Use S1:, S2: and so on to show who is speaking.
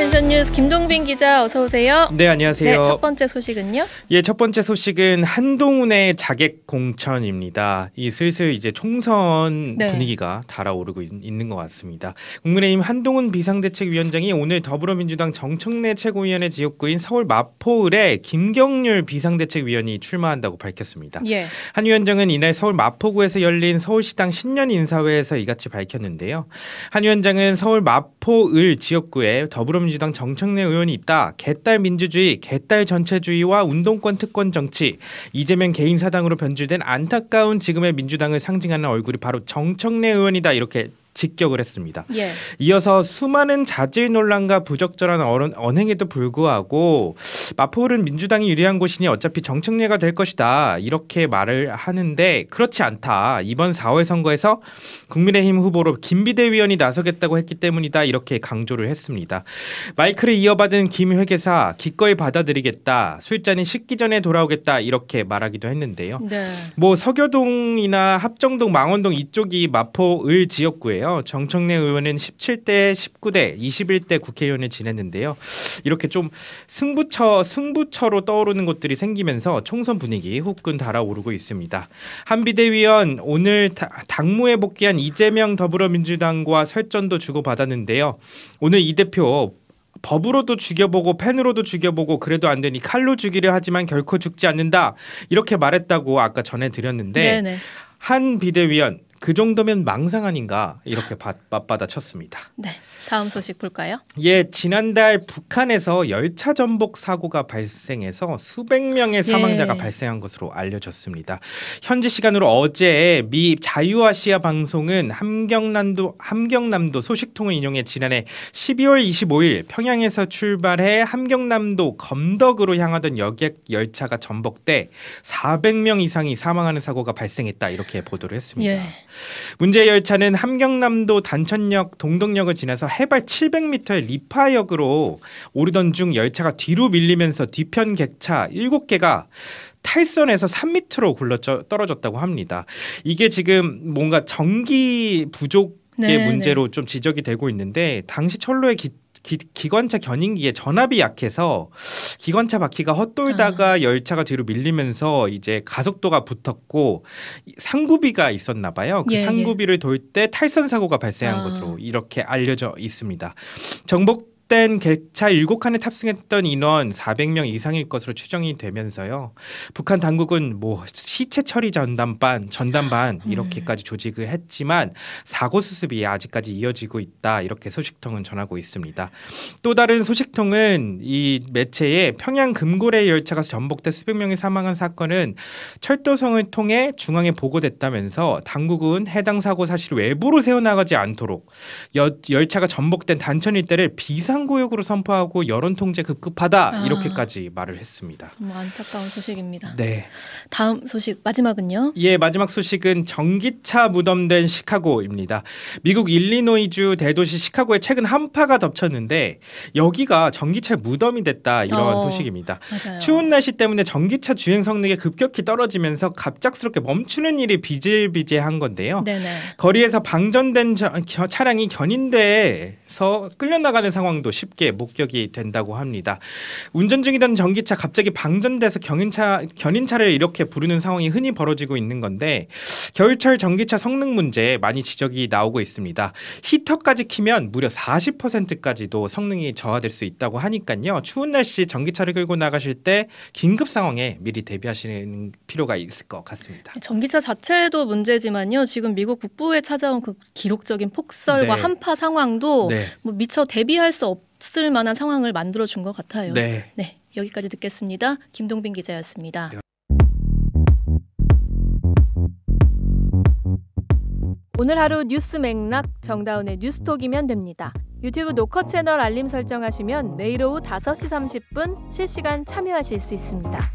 S1: 텐션 뉴스 김동빈 기자 어서 오세요. 네
S2: 안녕하세요. 네, 첫
S1: 번째 소식은요?
S2: 예, 첫 번째 소식은 한동훈의 자객 공천입니다. 이 슬슬 이제 총선 네. 분위기가 달아오르고 있, 는것 같습니다. 국민의힘 한동훈 비상대책위원장이 오늘 더불어민주당 정청래 최고위원회 지역구인 서울 마포을에 김경률 비상대책위원이 출마한다고 밝혔습니다. 예. 한 위원장은 이날 서울 마포구에서 열린 서울시당 신년 인사회에서 이같이 밝혔는데요. 한 위원장은 서울 마포을 지역구에 더불어민 더불어민주당 정청래 의원이 있다. 개딸 민주주의, 개딸 전체주의와 운동권 특권 정치, 이재명 개인 사당으로 변질된 안타까운 지금의 민주당을 상징하는 얼굴이 바로 정청래 의원이다. 이렇게 직격을 했습니다. 예. 이어서 수많은 자질 논란과 부적절한 언행에도 불구하고 마포울은 민주당이 유리한 곳이니 어차피 정책례가 될 것이다 이렇게 말을 하는데 그렇지 않다. 이번 4월 선거에서 국민의힘 후보로 김비대위원이 나서겠다고 했기 때문이다 이렇게 강조를 했습니다. 마이크를 이어받은 김 회계사 기꺼이 받아들이겠다 술잔이 식기 전에 돌아오겠다 이렇게 말하기도 했는데요. 네. 뭐 서교동이나 합정동, 망원동 이쪽이 마포을 지역구예요. 있는데요. 정청래 의원은 17대, 19대, 21대 국회의원을 지냈는데요. 이렇게 좀 승부처, 승부처로 떠오르는 것들이 생기면서 총선 분위기 후끈 달아오르고 있습니다. 한비대위원 오늘 당무에 복귀한 이재명 더불어민주당과 설전도 주고받았는데요. 오늘 이 대표 법으로도 죽여보고 펜으로도 죽여보고 그래도 안 되니 칼로 죽이려 하지만 결코 죽지 않는다 이렇게 말했다고 아까 전해드렸는데 네네. 한 비대위원 그 정도면 망상 아닌가 이렇게 맞받아 쳤습니다.
S1: 네, 다음 소식 볼까요?
S2: 예, 지난달 북한에서 열차 전복 사고가 발생해서 수백 명의 예. 사망자가 예. 발생한 것으로 알려졌습니다. 현지 시간으로 어제 미 자유아시아 방송은 함경남도 함경남도 소식통을 인용해 지난해 12월 25일 평양에서 출발해 함경남도 검덕으로 향하던 여객 열차가 전복돼 400명 이상이 사망하는 사고가 발생했다 이렇게 보도를 했습니다. 예. 문제의 열차는 함경남도 단천역 동덕역을 지나서 해발 700m의 리파역으로 오르던 중 열차가 뒤로 밀리면서 뒤편 객차 7개가 탈선에서 3 m 로 굴러 떨어졌다고 합니다. 이게 지금 뭔가 전기 부족 의 네, 네, 문제로 네. 좀 지적이 되고 있는데 당시 철로의 기, 기, 관차 견인기에 전압이 약해서 기관차 바퀴가 헛돌다가 아. 열차가 뒤로 밀리면서 이제 가속도가 붙었고 상구비가 있었나 봐요. 그 예, 예. 상구비를 예. 돌때 탈선 사고가 발생한 아. 것으로 이렇게 알려져 있습니다. 정복 그땐 개차 7칸에 탑승했던 인원 400명 이상일 것으로 추정이 되면서요. 북한 당국은 뭐 시체 처리 전담반, 전담반 음. 이렇게까지 조직을 했지만 사고 수습이 아직까지 이어지고 있다. 이렇게 소식통은 전하고 있습니다. 또 다른 소식통은 이 매체에 평양 금고래 열차가 전복돼 수백 명이 사망한 사건은 철도성을 통해 중앙에 보고됐다면서 당국은 해당 사고 사실 외부로 새어나가지 않도록 여, 열차가 전복된 단천 일대를 비상 참고역으로 선포하고 여론 통제 급급하다 아. 이렇게까지 말을 했습니다.
S1: 뭐 안타까운 소식입니다. 네. 다음 소식 마지막은요?
S2: 예, 마지막 소식은 전기차 무덤된 시카고입니다. 미국 일리노이주 대도시 시카고에 최근 한파가 덮쳤는데 여기가 전기차 무덤이 됐다 이런 어, 소식입니다. 맞아요. 추운 날씨 때문에 전기차 주행 성능이 급격히 떨어지면서 갑작스럽게 멈추는 일이 비질비재한 건데요. 네네. 거리에서 방전된 저, 겨, 차량이 견인돼서 끌려 나가는 상황도 경우도 쉽게 목격이 된다고 합니다. 운전 중이던 전기차 갑자기 방전돼서 경인차 견인차를 이렇게 부르는 상황이 흔히 벌어지고 있는 건데 겨울철 전기차 성능 문제 많이 지적이 나오고 있습니다. 히터까지 키면 무려 40%까지도 성능이 저하될 수 있다고 하니까요. 추운 날씨 전기차를 끌고 나가실 때 긴급 상황에 미리 대비하시는 필요가 있을 것 같습니다.
S1: 전기차 자체도 문제지만요. 지금 미국 북부에 찾아온 그 기록적인 폭설과 네. 한파 상황도 네. 뭐 미처 대비할 수 없. 없을 만한 상황을 만들어 준것 같아요. 네. 네. 여기까지 듣겠습니다. 김동빈 기자였습니다. 네. 오늘 하루 뉴스 맥락 정다운의 뉴스톡이면 됩니다. 유튜브 녹화 채널 알림 설정하시면 매일 오후 5시 30분 실시간 참여하실 수 있습니다.